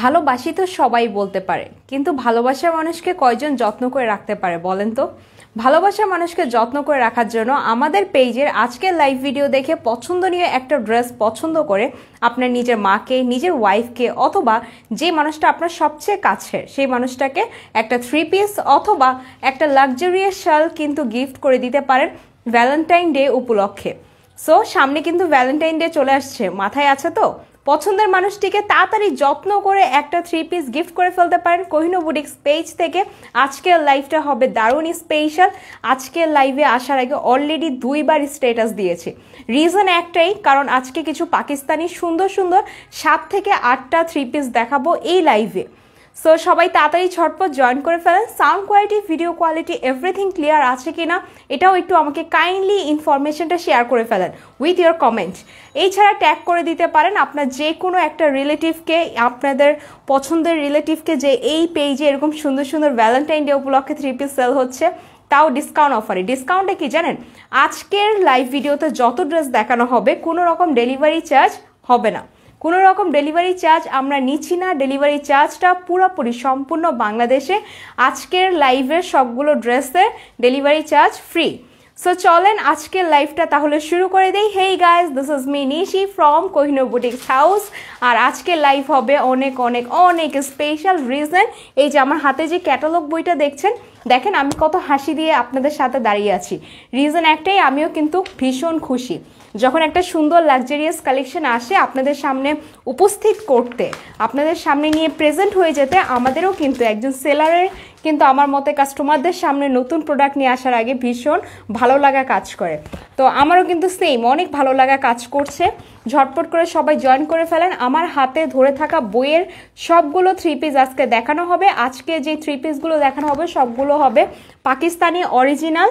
ভালোবাসি তো সবাই বলতে পারে কিন্তু ভালোবাসা মানুষকে কয়জন যত্ন করে রাখতে পারে বলেন তো ভালোবাসা মানুষকে যত্ন করে রাখার জন্য আমাদের পেজের আজকের লাইভ ভিডিও দেখে পছন্দনীয় একটা ড্রেস পছন্দ করে আপনার নিজের মাকে নিজের ওয়াইফকে অথবা যে মানুষটা আপনার সবচেয়ে কাছের সেই মানুষটাকে একটা থ্রি পিস অথবা একটা লাকজারিয়াস শাল কিন্তু গিফট করে দিতে পারেন ভ্যালেন্টাইন ডে উপলক্ষে সো সামনে কিন্তু ভ্যালেন্টাইন ডে চলে আসছে মাথায় আছে তো পছন্দের মানুষটিকে তাড়াতাড়ি যত্ন করে একটা থ্রি পিস গিফট করে ফেলতে পারেন কোহিনো বুটিক্স পেজ থেকে আজকের লাইভটা হবে দারুণ স্পেশাল আজকের লাইভে আসার আগে অলরেডি দুইবার স্ট্যাটাস দিয়েছি রিজন একটাই কারণ আজকে কিছু পাকিস্তানি সুন্দর সুন্দর সাত থেকে আটটা থ্রি পিস দেখাবো এই লাইভে সো সবাই তাড়াতাড়ি ছটপট জয়েন করে ফেলেন sound quality video quality everything clear আছে কি না এটাও একটু আমাকে কাইন্ডলি ইনফরমেশনটা শেয়ার করে ফেলেন উইথ ইয়োর কমেন্ট এছাড়া ট্যাগ করে দিতে পারেন আপনার যে কোনো একটা রিলেটিভকে আপনাদের পছন্দের রিলেটিভকে যে এই পেজে এরকম সুন্দর সুন্দর ভ্যালেন্টাইন ডে উপলক্ষে থ্রি পিস সেল হচ্ছে তাও ডিসকাউন্ট অফারে ডিসকাউন্টে কি জানেন আজকের লাইভ ভিডিওতে যত ড্রেস দেখানো হবে কোনো রকম ডেলিভারি চার্জ হবে না কোনো রকম ডেলিভারি চার্জ আমরা নিচ্ছি না ডেলিভারি চার্জটা পুরোপুরি সম্পূর্ণ বাংলাদেশে আজকের লাইভের সবগুলো ড্রেসের ডেলিভারি চার্জ ফ্রি সো চলেন আজকের লাইভটা তাহলে শুরু করে দেই hey guys this is me Nishi from Kohinoor boutique house আর আজকের লাইভ হবে অনেক অনেক অনেক স্পেশাল রিজন এই যে আমার হাতে যে ক্যাটালগ বইটা দেখছেন দেখেন আমি কত হাসি দিয়ে আপনাদের সাথে দাঁড়িয়ে আছি রিজন একটাই আমিও কিন্তু ভীষণ খুশি যখন একটা সুন্দর লাক্সারিয়াস কালেকশন আসে আপনাদের সামনে উপস্থিত করতে আপনাদের সামনে নিয়ে প্রেজেন্ট হয়ে যেতে আমাদেরও কিন্তু একজন সেলারের কিন্তু আমার মতে কাস্টমারদের সামনে নতুন প্রোডাক্ট নিয়ে আসার আগে ভীষণ ভালো লাগা কাজ করে তো আমারও কিন্তু সেম অনেক ভালো লাগা কাজ করছে ঝটপট করে সবাই জয়েন করে ফেলেন আমার হাতে ধরে থাকা বইয়ের সবগুলো থ্রি পিস আজকে দেখানো হবে আজকে যে থ্রি পিসগুলো দেখানো হবে সবগুলো হবে পাকিস্তানি অরিজিনাল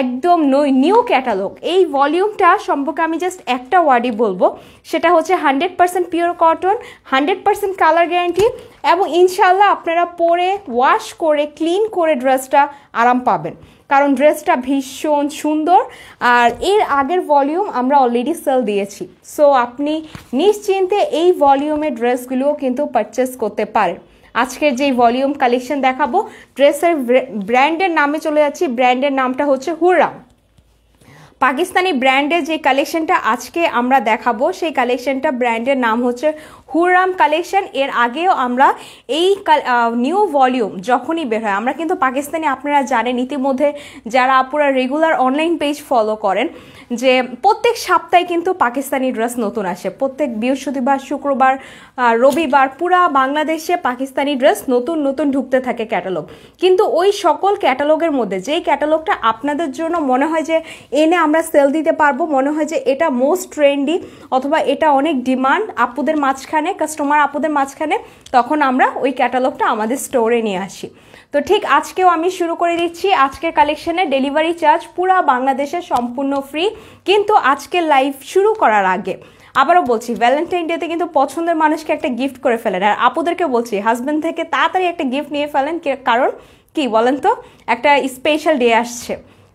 একদম নিউ ক্যাটালগ এই ভলিউমটা সম্পর্কে আমি জাস্ট একটা ওয়ার্ডই বলবো সেটা হচ্ছে hundred percent pure cotton hundred percent colour guarantee এবং ইনশাল্লাহ আপনারা পরে ওয়াশ করে ক্লিন করে ড্রেসটা আরাম পাবেন কারণ ড্রেসটা ভীষণ সুন্দর আর এর আগের ভলিউম আমরা অলরেডি সেল দিয়েছি সো আপনি নিশ্চিন্তে এই ভলিউমের ড্রেসগুলোও কিন্তু পারচেস করতে পারেন আজকের যে ভলিউম কালেকশন দেখাবো ড্রেসের ব্র্যান্ডের নামে চলে যাচ্ছি ব্র্যান্ডের নামটা হচ্ছে হুররাম পাকিস্তানি ব্র্যান্ডের যে কালেকশনটা আজকে আমরা দেখাবো সেই কালেকশনটা ব্র্যান্ডের নাম হচ্ছে হুররাম কালেকশন এর আগেও আমরা এই নিউ ভলিউম যখনই বের হয় আমরা কিন্তু পাকিস্তানি আপনারা জানেন ইতিমধ্যে যারা আপুরা রেগুলার অনলাইন পেজ ফলো করেন যে প্রত্যেক সপ্তাহে কিন্তু পাকিস্তানি ড্রেস নতুন আসে প্রত্যেক বৃহস্পতিবার শুক্রবার রবিবার পুরা বাংলাদেশে পাকিস্তানি ড্রেস নতুন নতুন ঢুকতে থাকে ক্যাটালগ কিন্তু ওই সকল ক্যাটালগের মধ্যে যেই ক্যাটালগটা আপনাদের জন্য মনে হয় যে এনে আমরা সেল দিতে পারবো মনে হয় যে এটা মোস্ট ট্রেন্ডি অথবা এটা অনেক ডিমান্ড আপুদের মাঝখানে মাঝখানে কাস্টমার আপদের মাঝখানে তখন আমরা ওই ক্যাটালগটা আমাদের স্টোরে নিয়ে আসি তো ঠিক আজকেও আমি শুরু করে দিচ্ছি আজকের কালেকশনে ডেলিভারি চার্জ পুরো বাংলাদেশে সম্পূর্ণ ফ্রি কিন্তু আজকের লাইভ শুরু করার আগে আবারও বলছি ভ্যালেন্টাইন ডেতে কিন্তু পছন্দের মানুষকে একটা গিফট করে ফেলেন আর আপুদেরকে বলছি হাজব্যান্ড থেকে তাড়াতাড়ি একটা গিফট নিয়ে ফেলেন কারণ কি বলেন তো একটা স্পেশাল ডে আসছে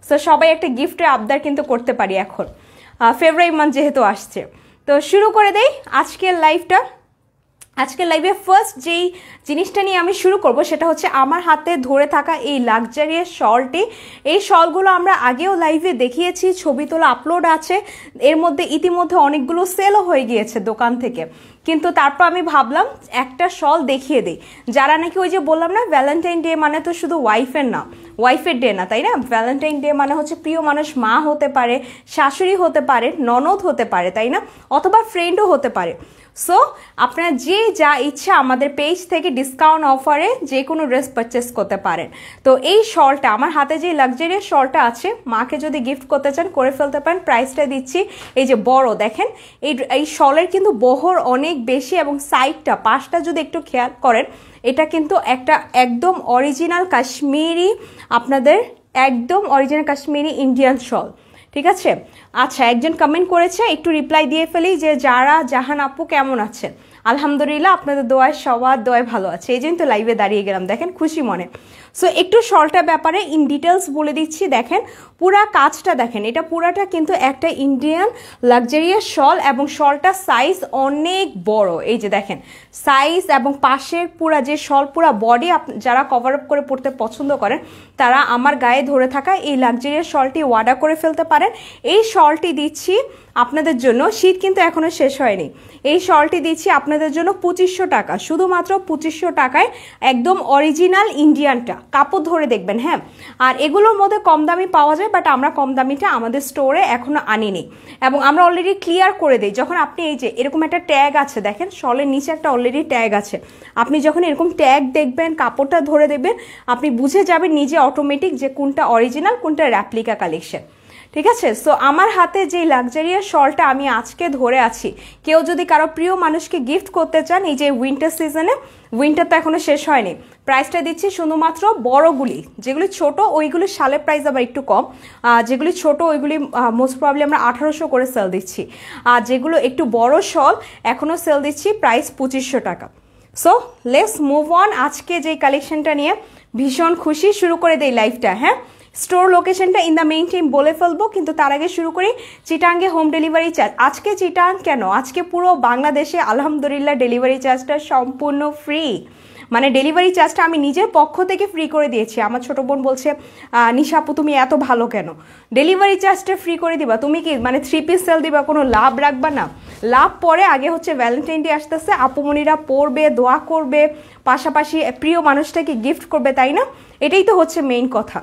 সো সবাই একটা গিফটের আবদার কিন্তু করতে পারি এখন ফেব্রুয়ারি মান্থ যেহেতু আসছে তো শুরু করে দেই আজকের লাইভটা আজকে লাইভে ফার্স্ট যেই জিনিসটা নিয়ে আমি শুরু করব সেটা হচ্ছে আমার হাতে ধরে থাকা এই লাক্সারিয়াস শলটি এই শলগুলো আমরা আগেও লাইভে দেখিয়েছি ছবি তোলা আপলোড আছে এর মধ্যে ইতিমধ্যে অনেকগুলো সেলও হয়ে গিয়েছে দোকান থেকে কিন্তু তারপর আমি ভাবলাম একটা শল দেখিয়ে দিই যারা নাকি ওই যে বললাম না ভ্যালেন্টাইন ডে মানে তো শুধু ওয়াইফের না ওয়াইফের ডে না তাই না ভ্যালেন্টাইন ডে মানে হচ্ছে প্রিয় মানুষ মা হতে পারে শাশুড়ি হতে পারে ননদ হতে পারে তাই না অথবা ফ্রেন্ডও হতে পারে সো আপনারা যে যা ইচ্ছা আমাদের পেজ থেকে ডিসকাউন্ট অফারে যে কোনো ড্রেস পারচেস করতে পারেন তো এই শলটা আমার হাতে যে লাক্সারিয়াস শলটা আছে মাকে যদি গিফট করতে চান করে ফেলতে পারেন প্রাইসটা দিচ্ছি এই যে বড় দেখেন এই এই শলের কিন্তু বহর অনেক বেশি এবং সাইডটা পাশটা যদি একটু খেয়াল করেন এটা কিন্তু একটা একদম অরিজিনাল কাশ্মীরি আপনাদের একদম অরিজিনাল কাশ্মীরি ইন্ডিয়ান শল ঠিক আছে আচ্ছা একজন কমেন্ট করেছে একটু রিপ্লাই দিয়ে ফেলি যে যারা জাহান আপু কেমন আছে আলহামদুলিল্লাহ আপনাদের দোয়ায় সবার দোয়ায় ভালো আছে এই জন্য তো লাইভে দাঁড়িয়ে গেলাম দেখেন খুশি মনে সো একটু শলটা ব্যাপারে ইন ডিটেলস বলে দিচ্ছি দেখেন পুরা কাজটা দেখেন এটা পুরাটা কিন্তু একটা ইন্ডিয়ান লাক্সারিয়াস শল এবং শলটা সাইজ অনেক বড় এই যে দেখেন সাইজ এবং পাশের পুরা যে শল পুরা বডি যারা কভার আপ করে পড়তে পছন্দ করেন তারা আমার গায়ে ধরে থাকা এই লাক্সারিয়াস শলটি ওয়াডা করে ফেলতে পারেন এই শলটি দিচ্ছি আপনাদের জন্য শীত কিন্তু এখনও শেষ হয়নি এই শলটি দিচ্ছি আপনাদের জন্য পঁচিশশো টাকা শুধুমাত্র পঁচিশশো টাকায় একদম অরিজিনাল ইন্ডিয়ানটা কাপড় ধরে দেখবেন হ্যাঁ আর এগুলোর মধ্যে কম দামি পাওয়া যায় বাট আমরা কম দামিটা আমাদের স্টোরে এখনও আনিনি এবং আমরা অলরেডি ক্লিয়ার করে দিই যখন আপনি এই যে এরকম একটা ট্যাগ আছে দেখেন শলের নিচে একটা অলরেডি ট্যাগ আছে আপনি যখন এরকম ট্যাগ দেখবেন কাপড়টা ধরে দেখবেন আপনি বুঝে যাবেন নিজে অটোমেটিক যে কোনটা অরিজিনাল কোনটা র্যাপ্লিকা কালেকশন ঠিক আছে সো আমার হাতে যে লাক্সারিয়াস শলটা আমি আজকে ধরে আছি কেউ যদি কারো প্রিয় মানুষকে গিফট করতে চান এই যে উইন্টার সিজনে উইন্টার তো এখনও শেষ হয়নি প্রাইসটা দিচ্ছি শুধুমাত্র বড়গুলি যেগুলি ছোট ওইগুলি সালের প্রাইস আবার একটু কম যেগুলি ছোট ওইগুলি মোস্ট প্রবলি আমরা আঠারোশো করে সেল দিচ্ছি আর যেগুলো একটু বড় শল এখনও সেল দিচ্ছি প্রাইস পঁচিশশো টাকা সো লেস মুভ অন আজকে যে কালেকশনটা নিয়ে ভীষণ খুশি শুরু করে দেয় লাইফটা হ্যাঁ স্টোর লোকেশনটা ইন দ্য মেইন টাইম বলে ফেলবো কিন্তু তার আগে শুরু করি চিটাঙ্গে হোম ডেলিভারি চার্জ আজকে চিটাং কেন আজকে পুরো বাংলাদেশে আলহামদুলিল্লাহ ডেলিভারি চার্জটা সম্পূর্ণ ফ্রি মানে ডেলিভারি চার্জটা আমি নিজের পক্ষ থেকে ফ্রি করে দিয়েছি আমার ছোটো বোন বলছে নিশাপু তুমি এত ভালো কেন ডেলিভারি চার্জটা ফ্রি করে দিবা তুমি কি মানে থ্রি পিস সেল দিবা কোনো লাভ রাখবা না লাভ পরে আগে হচ্ছে ভ্যালেন্টাইন ডে আসতেছে আপুমনিরা পড়বে দোয়া করবে পাশাপাশি প্রিয় মানুষটাকে গিফট করবে তাই না এটাই তো হচ্ছে মেইন কথা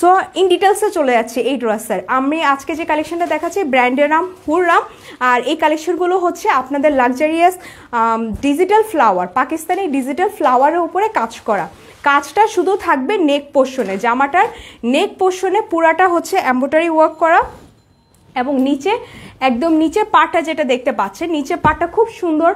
সো ইন ডিটেলসে চলে যাচ্ছে এই স্যার আমি আজকে যে কালেকশনটা দেখাচ্ছি ব্র্যান্ডের নাম হুররাম আর এই কালেকশনগুলো হচ্ছে আপনাদের luxurious digital flower Pakistani digital ফ্লাওয়ারের উপরে কাজ করা কাজটা শুধু থাকবে নেক পোর্শনে জামাটার নেক পোর্শনে পুরাটা হচ্ছে অ্যাম্বোটারি ওয়ার্ক করা এবং নিচে একদম নিচে পাটা যেটা দেখতে পাচ্ছে নিচে পাটা খুব সুন্দর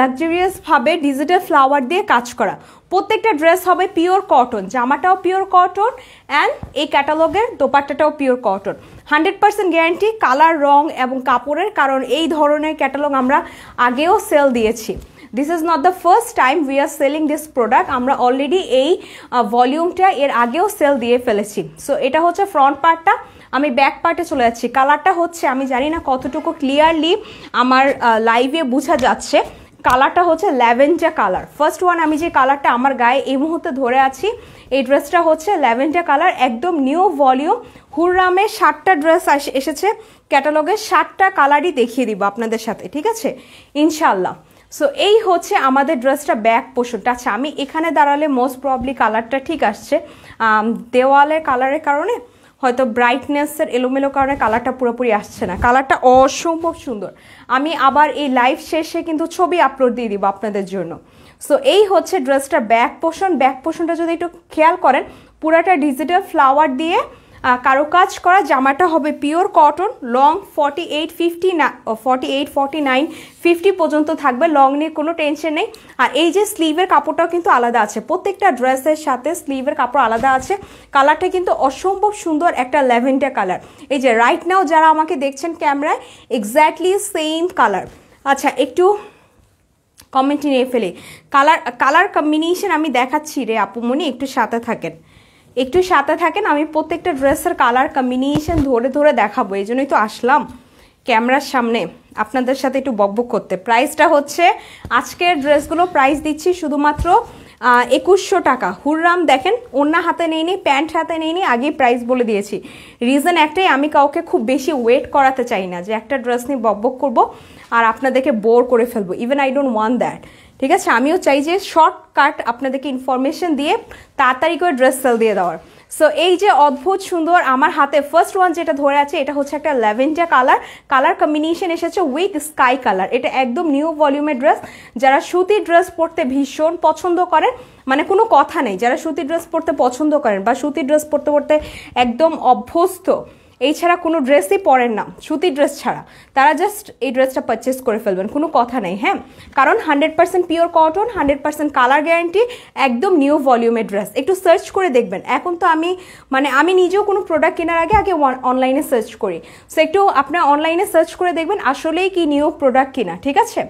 লাক্সারিয়াসভাবে ডিজিটাল ফ্লাওয়ার দিয়ে কাজ করা প্রত্যেকটা ড্রেস হবে পিওর কটন জামাটাও পিওর কটন অ্যান্ড এই ক্যাটালগের দোপাট্টাটাও pure cotton hundred percent guarantee colour রং এবং কাপড়ের কারণ এই ধরনের ক্যাটালগ আমরা আগেও সেল দিয়েছি this is not the first time we are selling this product আমরা অলরেডি এই ভলিউমটা এর আগেও সেল দিয়ে ফেলেছি সো এটা হচ্ছে ফ্রন্ট পার্টটা আমি ব্যাক পার্টে চলে যাচ্ছি কালারটা হচ্ছে আমি জানি না কতটুকু ক্লিয়ারলি আমার লাইভে বোঝা যাচ্ছে কালারটা হচ্ছে ল্যাভেন্ডার কালার ফার্স্ট ওয়ান আমি যে কালারটা আমার গায়ে এই মুহূর্তে ধরে আছি এই ড্রেসটা হচ্ছে ল্যাভেন্ডার কালার একদম নিউ ভলিউম হুররামে ষাটটা ড্রেস এসেছে ক্যাটালগে ষাটটা কালারই দেখিয়ে দিব আপনাদের সাথে ঠিক আছে ইনশাল্লাহ সো এই হচ্ছে আমাদের ড্রেসটা ব্যাক পোষণটা আচ্ছা আমি এখানে দাঁড়ালে মোস্ট প্রবলি কালারটা ঠিক আসছে দেওয়ালের কালারের কারণে হয়তো ব্রাইটনেসের এলোমেলো কারণে কালারটা পুরোপুরি আসছে না কালারটা অসম্ভব সুন্দর আমি আবার এই লাইভ শেষে কিন্তু ছবি আপলোড দিয়ে দিব আপনাদের জন্য সো এই হচ্ছে ড্রেসটা ব্যাক পোষণ ব্যাক পোষণটা যদি একটু খেয়াল করেন পুরাটা ডিজিটাল ফ্লাওয়ার দিয়ে কারো কাজ করা জামাটা হবে pure cotton long forty eight fifty না forty eight forty nine fifty পর্যন্ত থাকবে লং নিয়ে কোনো টেনশন নেই আর এই যে স্লিভের কাপড়টাও কিন্তু আলাদা আছে প্রত্যেকটা ড্রেসের সাথে স্লিভের কাপড় আলাদা আছে কালারটা কিন্তু অসম্ভব সুন্দর একটা ল্যাভেন্ডার কালার এই যে রাইট নাও যারা আমাকে দেখছেন ক্যামেরায় এক্স্যাক্টলি সেম কালার আচ্ছা একটু কমেন্ট নিয়ে ফেলে কালার কালার কম্বিনেশন আমি দেখাচ্ছি রে আপু মনি একটু সাথে থাকেন একটু সাথে থাকেন আমি প্রত্যেকটা ড্রেসের কালার কম্বিনেশন ধরে ধরে দেখাবো এই জন্যই তো আসলাম ক্যামেরার সামনে আপনাদের সাথে একটু বকবক করতে প্রাইসটা হচ্ছে আজকের ড্রেসগুলো প্রাইস দিচ্ছি শুধুমাত্র একুশশো টাকা হুররাম দেখেন অন্য হাতে নেইনি প্যান্ট হাতে নেইনি আগেই প্রাইস বলে দিয়েছি রিজন একটাই আমি কাউকে খুব বেশি ওয়েট করাতে চাই না যে একটা ড্রেস নিয়ে বকবক করবো আর আপনাদেরকে বোর করে ফেলবো even I don't want that ঠিক আছে আমিও চাই যে শর্টকাট আপনাদেরকে ইনফরমেশন দিয়ে তাড়াতাড়ি করে ড্রেস সেল দিয়ে দেওয়ার সো এই যে অদ্ভুত সুন্দর আমার হাতে ফার্স্ট ওয়ান যেটা ধরে আছে এটা হচ্ছে একটা ল্যাভেন্ডার কালার কালার কম্বিনেশন এসেছে উইথ স্কাই কালার এটা একদম নিউ ভলিউমের ড্রেস যারা সুতির ড্রেস পরতে ভীষণ পছন্দ করেন মানে কোনো কথা নেই যারা সুতির ড্রেস পরতে পছন্দ করেন বা সুতির ড্রেস পরতে পরতে একদম অভ্যস্ত এই ছাড়া কোনো ড্রেসই পরেন না সুতির ড্রেস ছাড়া তারা জাস্ট এই ড্রেসটা পারচেস করে ফেলবেন কোনো কথা নেই হ্যাঁ কারণ hundred percent pure cotton hundred percent colour guarantee একদম নিউ ভলিউমের ড্রেস একটু সার্চ করে দেখবেন এখন তো আমি মানে আমি নিজেও কোনো প্রোডাক্ট কেনার আগে আগে অনলাইনে সার্চ করি সো একটু আপনার অনলাইনে সার্চ করে দেখবেন আসলেই কি নিউ প্রোডাক্ট কিনা ঠিক আছে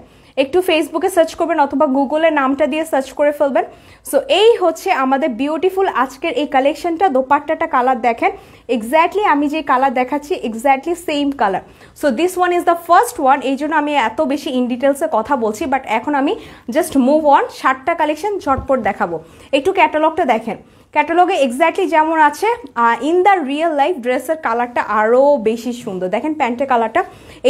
একটু ফেসবুকে সার্চ করবেন অথবা গুগলের নামটা দিয়ে সার্চ করে ফেলবেন সো এই হচ্ছে আমাদের বিউটিফুল আজকের এই কালেকশনটা দোপাট্টাটা কালার দেখেন এক্স্যাক্টলি আমি যে কালার দেখাচ্ছি exactly same colour so this one is the first one এই জন্য আমি এত বেশি ইন ডিটেলসে কথা বলছি বাট এখন আমি জাস্ট মুভ অন ষাটটা কালেকশন ঝটপট দেখাবো একটু ক্যাটালগটা দেখেন ক্যাটালগে এক্স্যাক্টলি যেমন আছে ইন দ্য রিয়েল লাইফ ড্রেসের কালারটা আরও বেশি সুন্দর দেখেন প্যান্টের কালারটা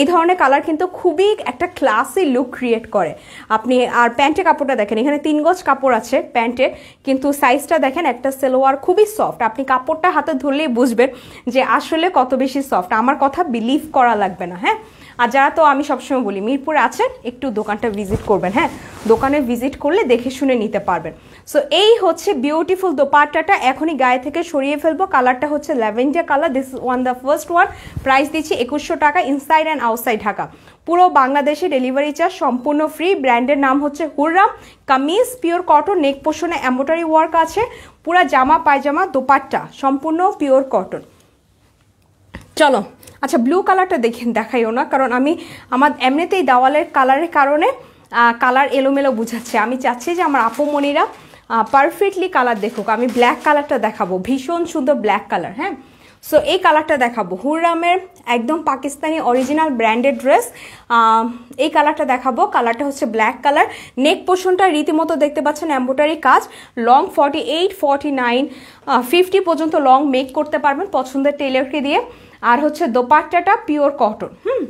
এই ধরনের কালার কিন্তু খুবই একটা ক্লাসি লুক ক্রিয়েট করে আপনি আর প্যান্টের কাপড়টা দেখেন এখানে তিন গজ কাপড় আছে প্যান্টের কিন্তু সাইজটা দেখেন একটা সেলোয়ার খুবই সফট আপনি কাপড়টা হাতে ধরলেই বুঝবেন যে আসলে কত বেশি সফট আমার কথা বিলিভ করা লাগবে না হ্যাঁ আর যারা তো আমি সবসময় বলি মিরপুর আছেন একটু দোকানটা ভিজিট করবেন হ্যাঁ দোকানে ভিজিট করলে দেখে শুনে নিতে পারবেন সো এই হচ্ছে বিউটিফুল দোপাট্টাটা এখনই গায়ে থেকে সরিয়ে ফেলবো কালারটা হচ্ছে lavender colour this one the first one price দিচ্ছি একুশশো টাকা ইনসাইড অ্যান্ড আউটসাইড ঢাকা পুরো বাংলাদেশে ডেলিভারি চার্জ সম্পূর্ণ ফ্রি ব্র্যান্ডের নাম হচ্ছে Hurrem kameez pure cotton neck পোষণে অ্যাম্বোটারি ওয়ার্ক আছে পুরা জামা পায়জামা দোপাট্টা সম্পূর্ণ পিওর কটন চলো আচ্ছা ব্লু কালারটা দেখেন দেখাইও না কারণ আমি আমার এমনিতেই দেওয়ালের কালারের কারণে কালার এলোমেলো বুঝাচ্ছে আমি চাচ্ছি যে আমার আপুমণিরা পারফেক্টলি কালার দেখুক আমি ব্ল্যাক কালারটা দেখাবো ভীষণ সুন্দর ব্ল্যাক কালার হ্যাঁ সো এই কালারটা দেখাবো হুররামের একদম পাকিস্তানি অরিজিনাল ব্র্যান্ডেড ড্রেস এই কালারটা দেখাবো কালারটা হচ্ছে ব্ল্যাক কালার নেক পোর্শনটা রীতিমতো দেখতে পাচ্ছেন অ্যাম্বোটারি কাজ long forty eight forty nine fifty পর্যন্ত লং মেক করতে পারবেন পছন্দের টেলারকে দিয়ে আর হচ্ছে দোপাট্টাটা পিওর কটন হুম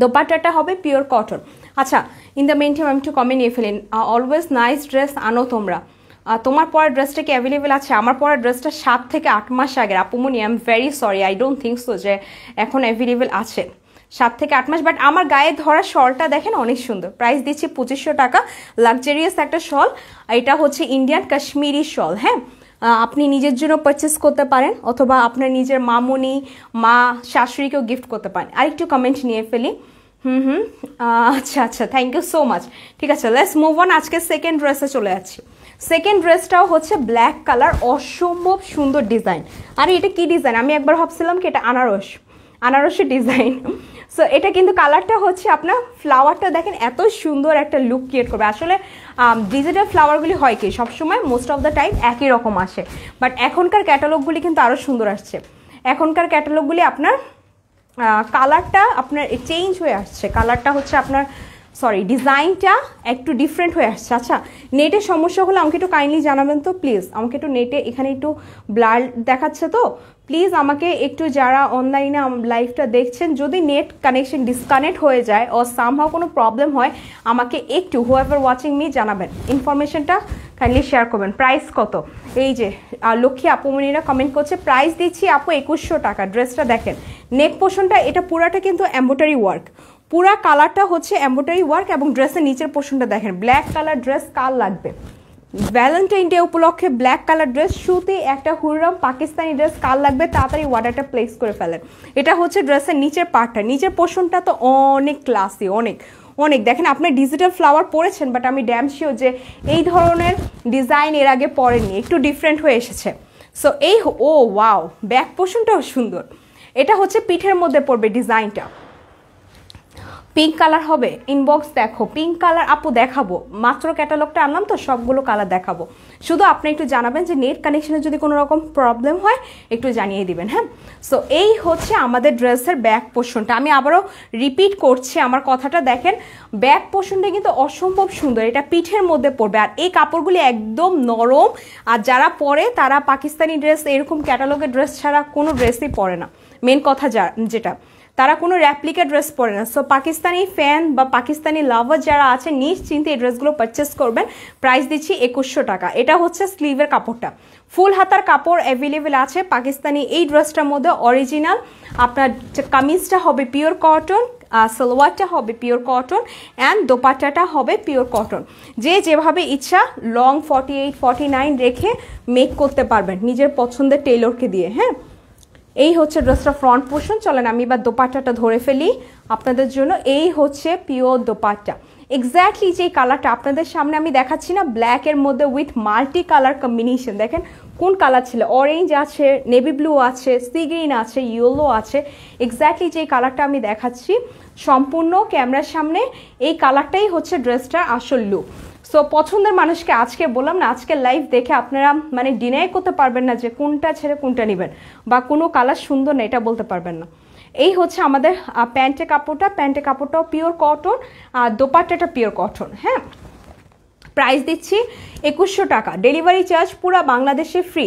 দোপাট্টাটা হবে পিওর কটন আচ্ছা ইন দ্য মেন টাইম আমি একটু কমে নিয়ে ফেলেন অলওয়েজ নাইস ড্রেস আনো তোমরা তোমার পরের ড্রেসটা কি অ্যাভেলেবেল আছে আমার পরের ড্রেসটা সাত থেকে আট মাস আগের আপুমনি I am very sorry I don't think so যে এখন অ্যাভেলেবেল আছে সাত থেকে আট মাস বাট আমার গায়ে ধরা শলটা দেখেন অনেক সুন্দর প্রাইস দিচ্ছি পঁচিশশো টাকা লাক্সারিয়াস একটা শল এটা হচ্ছে ইন্ডিয়ান কাশ্মীরি শল হ্যাঁ আপনি নিজের জন্য পারচেস করতে পারেন অথবা আপনার নিজের মামুনি মা শাশুড়িকেও গিফট করতে পারেন আরেকটু কমেন্ট নিয়ে ফেলি হুম হুম আচ্ছা আচ্ছা থ্যাংক ইউ সো মাচ ঠিক আছে লেটস মুভ অন আজকে সেকেন্ড ড্রেসে চলে যাচ্ছি সেকেন্ড ড্রেসটাও হচ্ছে ব্ল্যাক কালার অসম্ভব সুন্দর ডিজাইন আরে এটা কি ডিজাইন আমি একবার ভাবছিলাম কি এটা আনারস আনারসের ডিজাইন সো এটা কিন্তু কালারটা হচ্ছে আপনার ফ্লাওয়ারটা দেখেন এত সুন্দর একটা লুক ক্রিয়েট করবে আসলে ডিজিটাল ফ্লাওয়ারগুলি হয় কি সবসময় মোস্ট অফ দ্য টাইম একই রকম আসে বাট এখনকার ক্যাটালগুলি কিন্তু আরও সুন্দর আসছে এখনকার ক্যাটালগুলি আপনার কালারটা আপনার চেঞ্জ হয়ে আসছে কালারটা হচ্ছে আপনার সরি ডিজাইনটা একটু ডিফারেন্ট হয়ে আসছে আচ্ছা নেটের সমস্যা হলে আমাকে একটু কাইন্ডলি জানাবেন তো প্লিজ আমাকে একটু নেটে এখানে একটু ব্লার দেখাচ্ছে তো প্লিজ আমাকে একটু যারা অনলাইনে লাইভটা দেখছেন যদি নেট কানেকশন ডিসকানেক্ট হয়ে যায় ও সামহাও কোনো প্রবলেম হয় আমাকে একটু হোয়াভার ওয়াচিং মি জানাবেন ইনফরমেশনটা কাইন্ডলি শেয়ার করবেন প্রাইস কত এই যে লক্ষ্মী আপুমনিরা কমেন্ট করছে প্রাইস দিচ্ছি আপু একুশশো টাকা ড্রেসটা দেখেন নেক পোষণটা এটা পুরাটা কিন্তু অ্যাম্বোটারি ওয়ার্ক পুরা কালারটা হচ্ছে অ্যাম্বোটারি ওয়ার্ক এবং ড্রেসের নিচের পোষণটা দেখেন ব্ল্যাক কালার ড্রেস কার লাগবে ভ্যালেন্টাইন ডে উপলক্ষে ব্ল্যাক কালার ড্রেস শুতে একটা হুররাম পাকিস্তানি ড্রেস কাল লাগবে তাড়াতাড়ি অর্ডারটা প্লেস করে ফেলেন এটা হচ্ছে ড্রেসের নিচের পার্টটা নিচের পোষণটা তো অনেক ক্লাসি অনেক অনেক দেখেন আপনি ডিজিটাল ফ্লাওয়ার পরেছেন বাট আমি ড্যাম শিওর যে এই ধরনের ডিজাইন এর আগে পরেনি একটু ডিফারেন্ট হয়ে এসেছে সো এই ও ওয়াও ব্যাক পোষণটাও সুন্দর এটা হচ্ছে পিঠের মধ্যে পড়বে ডিজাইনটা পিঙ্ক কালার হবে ইনবক্স দেখো পিঙ্ক কালার আপু দেখাবো মাত্র ক্যাটালগটা আনলাম তো সবগুলো কালার দেখাবো শুধু আপনি একটু জানাবেন যে নেট কানেকশনে যদি কোনো রকম প্রবলেম হয় একটু জানিয়ে দিবেন হ্যাঁ সো এই হচ্ছে আমাদের ড্রেসের ব্যাক পোর্শনটা আমি আবারও রিপিট করছি আমার কথাটা দেখেন ব্যাক পোর্শনটা কিন্তু অসম্ভব সুন্দর এটা পিঠের মধ্যে পড়বে আর এই কাপড়গুলি একদম নরম আর যারা পরে তারা পাকিস্তানি ড্রেস এরকম ক্যাটালগের ড্রেস ছাড়া কোনো ড্রেসই পরে না মেন কথা যা যেটা তারা কোনো র্যাপ্লিকা ড্রেস পরে না সো পাকিস্তানি ফ্যান বা পাকিস্তানি লাভার যারা আছে নিশ্চিন্তে এই ড্রেসগুলো পারচেস করবেন প্রাইস দিচ্ছি একুশশো টাকা এটা হচ্ছে স্লিভের কাপড়টা ফুল হাতার কাপড় অ্যাভেলেবেল আছে পাকিস্তানি এই ড্রেসটার মধ্যে অরিজিনাল আপনার কামিজটা হবে পিওর কটন সালোয়ারটা হবে পিওর কটন অ্যান্ড দোপাট্টাটা হবে পিওর কটন যে যেভাবে ইচ্ছা long forty eight forty nine রেখে মেক করতে পারবেন নিজের পছন্দের টেলরকে দিয়ে হ্যাঁ এই হচ্ছে ড্রেসটা ফ্রন্ট পোর্শন চলেন আমি এবার দোপাট্টাটা ধরে ফেলি আপনাদের জন্য এই হচ্ছে পিওর দোপাট্টা এক্স্যাক্টলি যে কালারটা আপনাদের সামনে আমি দেখাচ্ছি না ব্ল্যাকের মধ্যে উইথ মাল্টি কালার কম্বিনেশন দেখেন কোন কালার ছিল অরেঞ্জ আছে নেভি ব্লু আছে সি গ্রিন আছে ইয়েলো আছে এক্স্যাক্টলি যে কালারটা আমি দেখাচ্ছি সম্পূর্ণ ক্যামেরার সামনে এই কালারটাই হচ্ছে ড্রেসটার আসল লুক সো পছন্দের মানুষকে আজকে বললাম না আজকে লাইভ দেখে আপনারা মানে ডিনাই করতে পারবেন না যে কোনটা ছেড়ে কোনটা নেবেন বা কোনো কালার সুন্দর না এটা বলতে পারবেন না এই হচ্ছে আমাদের প্যান্টের কাপড়টা প্যান্টের কাপড়টাও পিওর কটন আর দোপাট্টাটা পিওর কটন হ্যাঁ প্রাইস দিচ্ছি একুশশো টাকা ডেলিভারি চার্জ পুরো বাংলাদেশে ফ্রি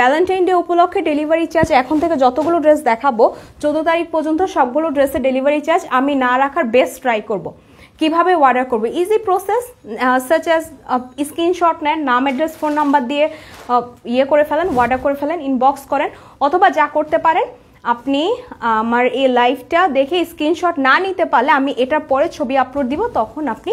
ভ্যালেন্টাইন ডে উপলক্ষে ডেলিভারি চার্জ এখন থেকে যতগুলো ড্রেস দেখাবো চোদ্দো তারিখ পর্যন্ত সবগুলো ড্রেসে ডেলিভারি চার্জ আমি না রাখার বেস্ট ট্রাই করবো কিভাবে অর্ডার করবে easy process such as screenshot নেন নাম অ্যাড্রেস ফোন নাম্বার দিয়ে uh, ইয়ে করে ফেলেন অর্ডার করে ফেলেন ইনবক্স করেন অথবা যা করতে পারেন আপনি আমার এই লাইভটা দেখে স্ক্রিনশট না নিতে পারলে আমি এটার পরে ছবি আপলোড দিব তখন আপনি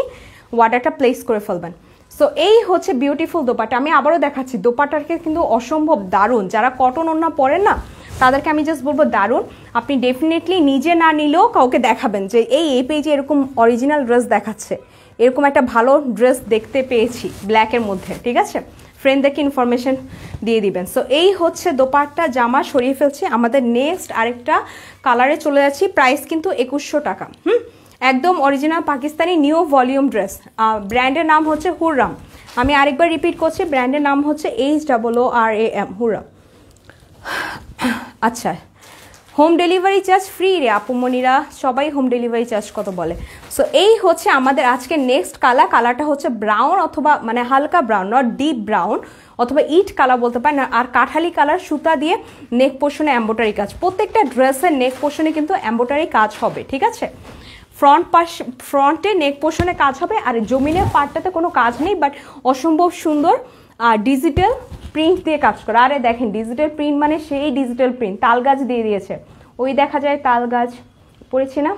অর্ডারটা প্লেস করে ফেলবেন সো এই হচ্ছে বিউটিফুল দোপাটা আমি আবারও দেখাচ্ছি দোপাটাকে কিন্তু অসম্ভব দারুণ যারা কটন ওনা পরে না তাদেরকে আমি জাস্ট বলবো দারুণ আপনি ডেফিনেটলি নিজে না নিলেও কাউকে দেখাবেন যে এই এই পেজে এরকম অরিজিনাল ড্রেস দেখাচ্ছে এরকম একটা ভালো ড্রেস দেখতে পেয়েছি ব্ল্যাকের মধ্যে ঠিক আছে ফ্রেন্ডদেরকে ইনফরমেশন দিয়ে দিবেন সো এই হচ্ছে দোপারটা জামা সরিয়ে ফেলছি আমাদের নেক্সট আরেকটা কালারে চলে যাচ্ছি প্রাইস কিন্তু একুশশো টাকা হুম একদম original Pakistani new volume dress ব্র্যান্ডের নাম হচ্ছে হুররাম আমি আরেকবার রিপিট করছি ব্র্যান্ডের নাম হচ্ছে H double O R A M Hurrem আচ্ছা হোম ডেলিভারি চার্জ ফ্রি রে আপুমনিরা সবাই হোম ডেলিভারি চার্জ কত বলে সো এই হচ্ছে আমাদের আজকে নেক্সট কালার কালারটা হচ্ছে ব্রাউন অথবা মানে হালকা ব্রাউন নট ডিপ ব্রাউন অথবা ইট কালার বলতে পারেন আর কাঠালি কালার সুতা দিয়ে নেক পোর্শনে অ্যাম্বোটারি কাজ প্রত্যেকটা ড্রেসের নেক পোর্শনে কিন্তু অ্যাম্বোটারি কাজ হবে ঠিক আছে ফ্রন্ট পাশ ফ্রন্টে নেক পোর্শনে কাজ হবে আর জমিনের পার্টটাতে কোনো কাজ নেই বাট অসম্ভব সুন্দর আর ডিজিটাল প্রিন্ট দিয়ে কাজ করা আরে দেখেন ডিজিটাল প্রিন্ট মানে সেই ডিজিটাল প্রিন্ট তাল গাছ দিয়ে দিয়েছে ওই দেখা যায় তাল গাছ পড়েছি না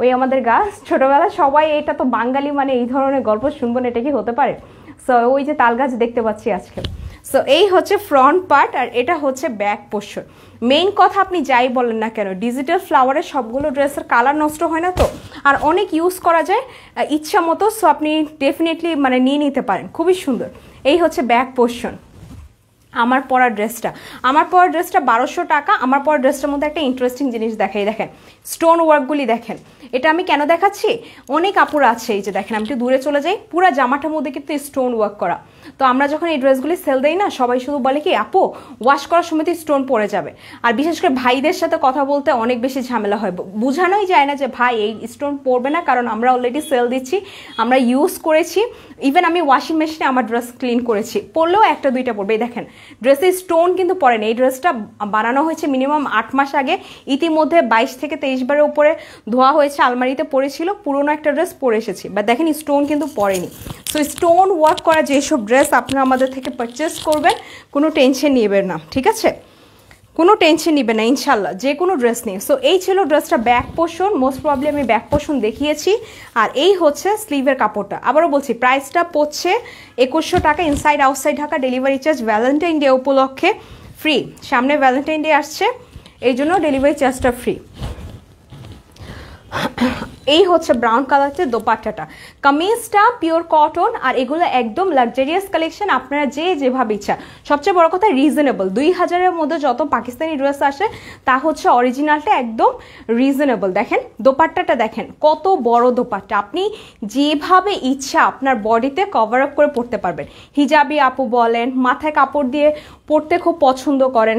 ওই আমাদের গাছ ছোটোবেলা সবাই এটা তো বাঙালি মানে এই ধরনের গল্প শুনবো না এটা কি হতে পারে সো ওই যে তাল গাছ দেখতে পাচ্ছি আজকে সো এই হচ্ছে ফ্রন্ট পার্ট আর এটা হচ্ছে ব্যাক পোর্শন মেইন কথা আপনি যাই বলেন না কেন ডিজিটাল ফ্লাওয়ারের সবগুলো ড্রেসের কালার নষ্ট হয় না তো আর অনেক ইউজ করা যায় ইচ্ছা মতো সো আপনি ডেফিনেটলি মানে নিয়ে নিতে পারেন খুবই সুন্দর এই হচ্ছে ব্যাক পোর্শন আমার পরা ড্রেসটা আমার পরা ড্রেসটা বারোশো টাকা আমার পরা ড্রেসটার মধ্যে একটা ইন্টারেস্টিং জিনিস দেখাই দেখেন স্টোন ওয়ার্কগুলি দেখেন এটা আমি কেন দেখাচ্ছি অনেক কাপড় আছে এই যে দেখেন আমি একটু দূরে চলে যাই পুরা জামাটার মধ্যে কিন্তু স্টোন ওয়ার্ক করা তো আমরা যখন এই ড্রেসগুলি সেল দেই না সবাই শুধু বলে কি আপু ওয়াশ করার সময় তো স্টোন পড়ে যাবে আর বিশেষ করে ভাইদের সাথে কথা বলতে অনেক বেশি ঝামেলা হয় বোঝানোই যায় না যে ভাই এই স্টোন পড়বে না কারণ আমরা অলরেডি সেল দিচ্ছি আমরা ইউজ করেছি ইভেন আমি ওয়াশিং মেশিনে আমার ড্রেস ক্লিন করেছি পরলেও একটা দুইটা পড়বে দেখেন ড্রেসে স্টোন কিন্তু পড়েনি এই ড্রেসটা বানানো হয়েছে মিনিমাম আট মাস আগে ইতিমধ্যে বাইশ থেকে তেইশ বারের উপরে ধোয়া হয়েছে আলমারিতে পড়েছিল পুরনো একটা ড্রেস পরে এসেছি বা দেখেন স্টোন কিন্তু পড়েনি সো স্টোন ওয়ার্ক করা যেসব ড্রেস আপনারা আমাদের থেকে পারচেস করবেন কোনো টেনশন নেবেন না ঠিক আছে কোনো টেনশন নিবে না ইনশাল্লাহ যে কোনো ড্রেস নিয়ে সো এই ছিল ড্রেসটা ব্যাক পোষণ মোস্ট প্রবলেম আমি ব্যাক পোষণ দেখিয়েছি আর এই হচ্ছে স্লিভের কাপড়টা আবারও বলছি প্রাইসটা পড়ছে একুশশো টাকা inside outside Dhaka delivery charge Valentine Day উপলক্ষে ফ্রি সামনে ভ্যালেন্টাইন ডে আসছে এই জন্য ডেলিভারি চার্জটা ফ্রি এই হচ্ছে ব্রাউন কালারের দোপাট্টাটা কামিজটা পিওর কটন আর এগুলো একদম লাক্সারিয়াস কালেকশন আপনারা যে যেভাবে ইচ্ছা সবচেয়ে বড় কথা রিজনেবল দুই হাজারের মধ্যে যত পাকিস্তানি ড্রেস আসে তা হচ্ছে অরিজিনালটা একদম রিজনেবল দেখেন দোপাট্টাটা দেখেন কত বড় দোপাট্টা আপনি যেভাবে ইচ্ছা আপনার বডিতে কভার আপ করে পড়তে পারবেন হিজাবি আপু বলেন মাথায় কাপড় দিয়ে পড়তে খুব পছন্দ করেন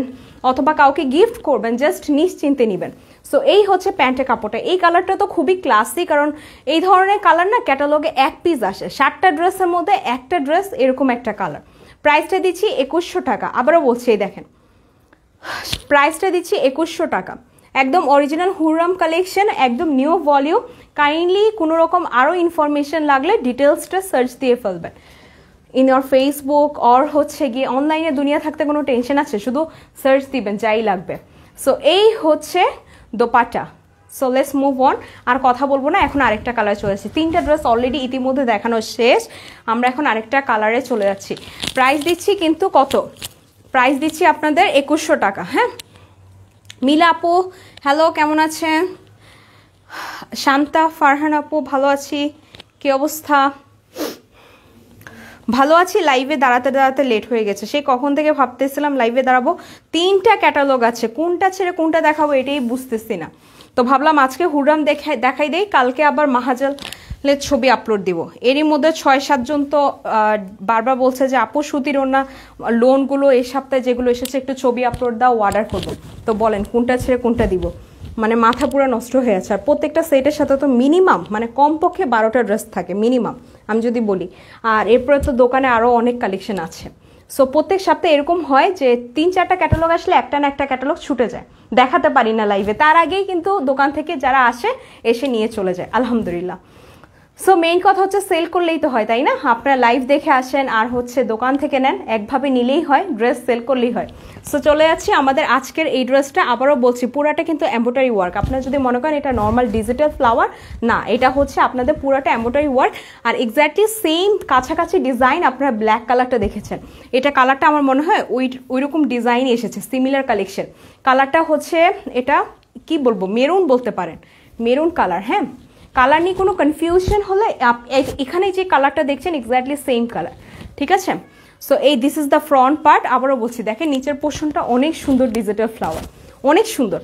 অথবা কাউকে গিফট করবেন জাস্ট নিশ্চিন্তে নেবেন সো এই হচ্ছে প্যান্টের কাপড়টা এই কালারটা তো খুবই ক্লাস আসছি কারণ এই ধরনের কালার না ক্যাটালগে এক পিস আসে সাতটা ড্রেসের মধ্যে একটা ড্রেস এরকম একটা কালার প্রাইসটা দিচ্ছি একুশশো টাকা আবারও বলছি দেখেন প্রাইসটা দিচ্ছি একুশশো টাকা একদম অরিজিনাল হুররাম কালেকশন একদম নিউ ভলিউম কাইন্ডলি কোনো রকম আরও ইনফরমেশন লাগলে ডিটেলসটা সার্চ দিয়ে ফেলবেন ইন ইউর ফেসবুক অর হচ্ছে গিয়ে অনলাইনে দুনিয়া থাকতে কোনো টেনশন আছে শুধু সার্চ দিবেন যাই লাগবে সো এই হচ্ছে dupatta so let's move on আর কথা বলবো না এখন আরেকটা কালার চলে আসছি তিনটা ড্রেস অলরেডি ইতিমধ্যে দেখানো শেষ আমরা এখন আরেকটা কালারে চলে যাচ্ছি প্রাইস দিচ্ছি কিন্তু কত প্রাইস দিচ্ছি আপনাদের একুশশো টাকা হ্যাঁ মিলা আপু হ্যালো কেমন আছেন শান্তা ফারহান আপু ভালো আছি কি অবস্থা ভালো আছি লাইভে দাঁড়াতে দাঁড়াতে লেট হয়ে গেছে সেই কখন থেকে ভাবতেছিলাম লাইভে দাঁড়াবো তিনটা ক্যাটালগ আছে কোনটা ছেড়ে কোনটা দেখাবো এটাই বুঝতেছি না তো ভাবলাম আজকে হুরাম দেখাই দেখাই দেই কালকে আবার মাহাজালের ছবি আপলোড দিব এরই মধ্যে ছয় সাতজন তো বারবার বলছে যে আপু সুতির ওনা লোনগুলো এই সপ্তাহে যেগুলো এসেছে একটু ছবি আপলোড দাও অর্ডার করবো তো বলেন কোনটা ছেড়ে কোনটা দিব মানে মাথা পুরো নষ্ট হয়ে আছে আর প্রত্যেকটা সেটের সাথে তো মিনিমাম মানে কমপক্ষে বারোটা ড্রেস থাকে মিনিমাম আমি যদি বলি আর এরপরে তো দোকানে আরও অনেক কালেকশন আছে সো প্রত্যেক সপ্তাহে এরকম হয় যে তিন চারটা ক্যাটালগ আসলে একটা না একটা ক্যাটালগ ছুটে যায় দেখাতে পারি না লাইভে তার আগেই কিন্তু দোকান থেকে যারা আসে এসে নিয়ে চলে যায় আলহামদুলিল্লাহ সো মেইন কথা হচ্ছে সেল করলেই তো হয় তাই না আপনারা লাইভ দেখে আসেন আর হচ্ছে দোকান থেকে নেন একভাবে নিলেই হয় ড্রেস সেল করলেই হয় সো চলে যাচ্ছি আমাদের আজকের এই ড্রেসটা আবারও বলছি পুরাটা কিন্তু অ্যাম্বোটারি ওয়ার্ক আপনার যদি মনে করেন এটা নর্মাল ডিজিটাল ফ্লাওয়ার না এটা হচ্ছে আপনাদের পুরাটা অ্যাম্বোটারি ওয়ার্ক আর এক্স্যাক্টলি সেম কাছাকাছি ডিজাইন আপনারা ব্ল্যাক কালারটা দেখেছেন এটা কালারটা আমার মনে হয় ওই ওইরকম ডিজাইনই এসেছে সিমিলার কালেকশন কালারটা হচ্ছে এটা কি বলবো মেরুন বলতে পারেন মেরুন কালার হ্যাঁ কালার নিয়ে কোনো কনফিউশন হলে এখানে যে কালারটা দেখছেন এক্স্যাক্টলি সেম কালার ঠিক আছে সো এই this is the front part আবারও বলছি দেখেন নিচের পোর্শনটা অনেক সুন্দর ডিজিটাল ফ্লাওয়ার অনেক সুন্দর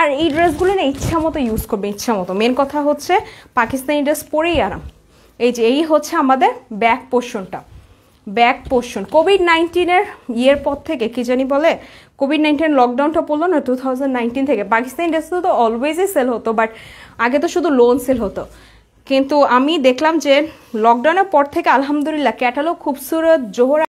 আর এই ড্রেসগুলো না ইচ্ছা মতো ইউজ করবে ইচ্ছা মতো মেন কথা হচ্ছে পাকিস্তানি ড্রেস পরেই আরাম এই যে এই হচ্ছে আমাদের ব্যাক পোর্শনটা ব্যাক পোর্শন কোভিড নাইন্টিনের ইয়ের পর থেকে কী জানি বলে কোভিড নাইন্টিন লকডাউনটা পড়লো না টু থাউজেন্ড নাইনটিন থেকে পাকিস্তান ইন্ডাস্ট্রি তো অলওয়েজই সেল হতো বাট আগে তো শুধু লোন সেল হতো কিন্তু আমি দেখলাম যে লকডাউনের পর থেকে আলহামদুলিল্লাহ ক্যাটালো খুবসুরত জোহর